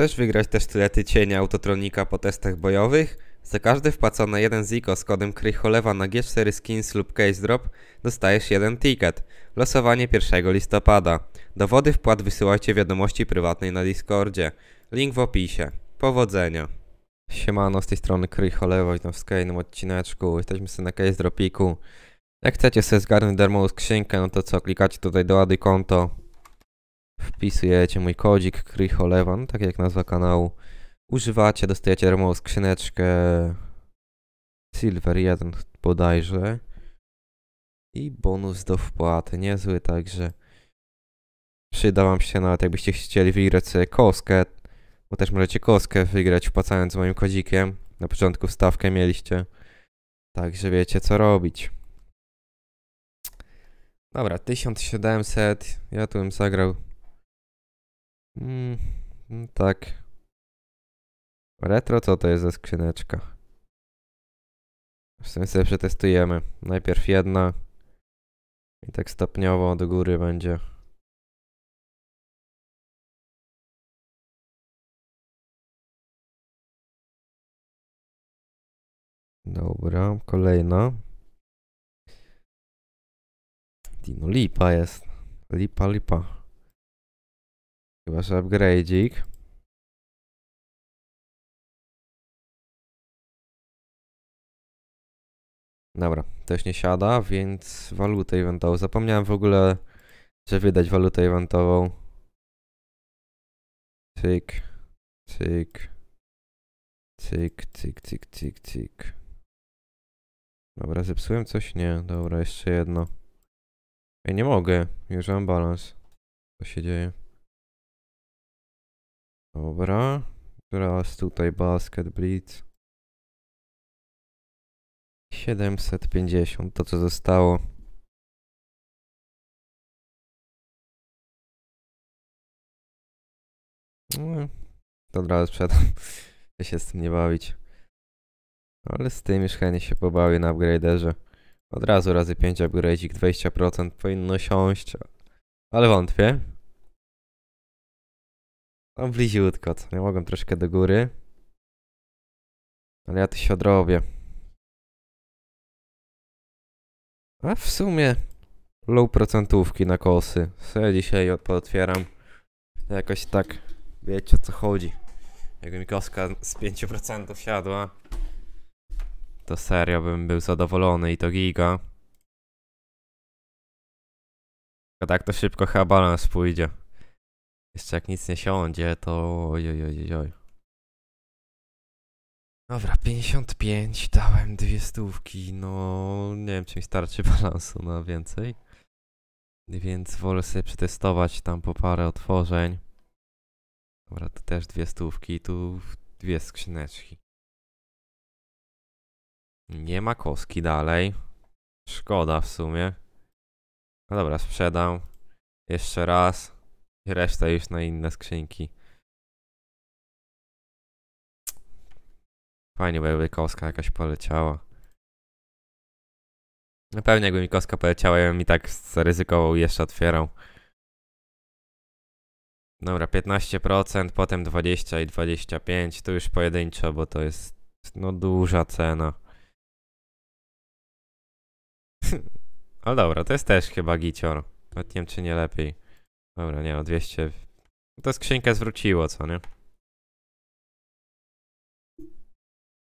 Chcesz wygrać testylety cienia autotronika po testach bojowych? Za każdy wpłacony jeden ziko z kodem Krycholewa na G4 Skins lub Case Drop dostajesz jeden ticket. Losowanie 1 listopada. Dowody wpłat wysyłajcie wiadomości prywatnej na Discordzie. Link w opisie. Powodzenia. Siemano, z tej strony Krycholewa. witam w kolejnym odcineczku. Jesteśmy sobie na Case Dropiku. Jak chcecie sobie zgarnąć darmową skrzynkę, no to co, klikacie tutaj doładuj konto wpisujecie mój kodzik Krycholewan, no tak jak nazwa kanału, używacie, dostajecie darmową skrzyneczkę Silver 1 bodajże i bonus do wpłaty, niezły także przyda wam się nawet jakbyście chcieli wygrać sobie koskę, bo też możecie koskę wygrać wpłacając moim kodzikiem, na początku stawkę mieliście, także wiecie co robić. Dobra, 1700, ja tu bym zagrał Mm, mm, tak. Retro co to jest za skrzyneczka? W sumie sobie przetestujemy. Najpierw jedna. I tak stopniowo do góry będzie. Dobra, kolejna. Dino lipa jest. Lipa, lipa. Chyba, że upgrade'ik. Dobra, też nie siada, więc walutę eventową. Zapomniałem w ogóle, że wydać walutę eventową. Cyk, cyk, cyk, cyk, cyk, cyk, cyk. Dobra, zepsułem coś? Nie, dobra, jeszcze jedno. Ej, nie mogę, już mam balans. Co się dzieje? Dobra. Teraz tutaj basket blitz. 750 to co zostało. No, to od razu sprzedam. Ja się z tym nie bawić. Ale z tym już chętnie się pobawię na upgraderze. Od razu razy 5 upgradzik, 20% powinno siąść. Ale wątpię. No bliziutko, co nie mogłem troszkę do góry. Ale ja to się odrobię. A w sumie low procentówki na kosy. Co ja dzisiaj otwieram. Jakoś tak wiecie o co chodzi. Jakby mi koska z 5% siadła, to serio bym był zadowolony i to giga. A tak to szybko chyba balans pójdzie. Jeszcze jak nic nie siądzie, to ojoj, ojoj, oj. Dobra, 55, dałem dwie stówki, no nie wiem czy mi starczy balansu na więcej. Więc wolę sobie przetestować tam po parę otworzeń. Dobra, tu też dwie stówki, tu dwie skrzyneczki. Nie ma koski dalej. Szkoda w sumie. No dobra, sprzedam. Jeszcze raz. Reszta już na inne skrzynki. Fajnie, bo jakby koska jakaś poleciała. No pewnie jakby mi koska poleciała, ja bym i tak zaryzykował i jeszcze otwierał. Dobra, 15%, potem 20 i 25. To już pojedynczo, bo to jest no duża cena. Ale dobra, to jest też chyba gicior. Nawet nie wiem, czy nie lepiej. Dobra, nie, no 200. To skrzynkę zwróciło, co nie?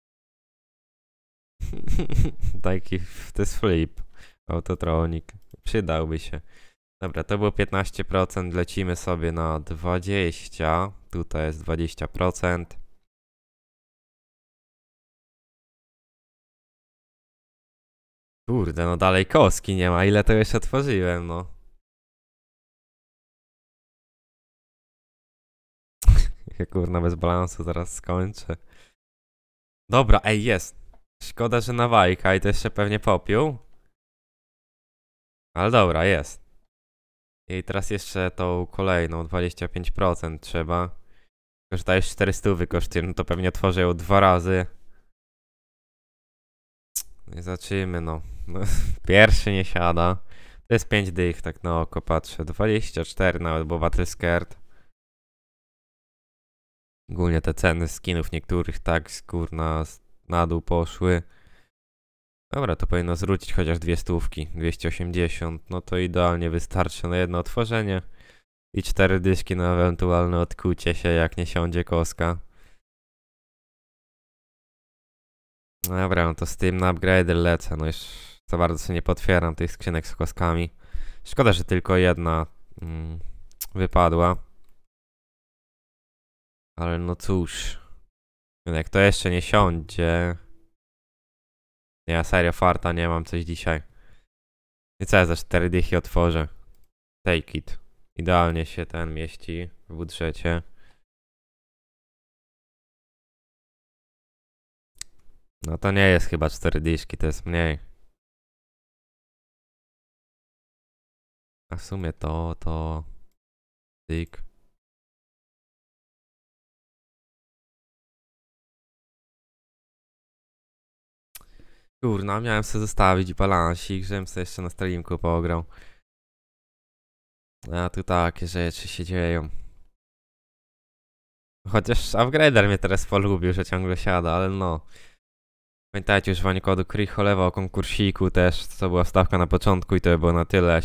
Taki, to jest flip. Autotronik. Przydałby się. Dobra, to było 15%. Lecimy sobie na 20. Tutaj jest 20%. Kurde, no dalej koski nie ma. Ile to jeszcze otworzyłem, no. się kurna bez balansu zaraz skończy. Dobra, ej, jest. Szkoda, że na wajka i to jeszcze pewnie popił. Ale dobra, jest. I teraz jeszcze tą kolejną, 25% trzeba. Koszta już 400 wykosztuje, no to pewnie otworzę ją dwa razy. No I zacznijmy, no. no. Pierwszy nie siada. To jest 5 dych, tak na oko patrzę. 24 nawet bo obywatel skirt. Ogólnie te ceny skinów niektórych tak skurna na dół poszły. Dobra, to powinno zwrócić chociaż dwie stówki, 280, no to idealnie wystarczy na jedno otworzenie i cztery dyszki na ewentualne odkucie się, jak nie siądzie koska. No dobra, no to z tym na upgrade lecę, no już za bardzo się nie potwieram tych skrzynek z koskami. Szkoda, że tylko jedna mm, wypadła. Ale no cóż. No jak to jeszcze nie siądzie. Ja serio farta nie mam coś dzisiaj. I co ja za cztery dychy otworzę? Take it. Idealnie się ten mieści w budżecie. No to nie jest chyba cztery dyszki, to jest mniej. A w sumie to, to... Dyk. Kurna, miałem sobie zostawić balansik, żebym sobie jeszcze na streamku pograł. No, a tu takie rzeczy się dzieją. Chociaż upgrader mnie teraz polubił, że ciągle siada, ale no. Pamiętajcie używanie kodu KRICHOLEWA o konkursiku też, co była stawka na początku i to by było na tyle.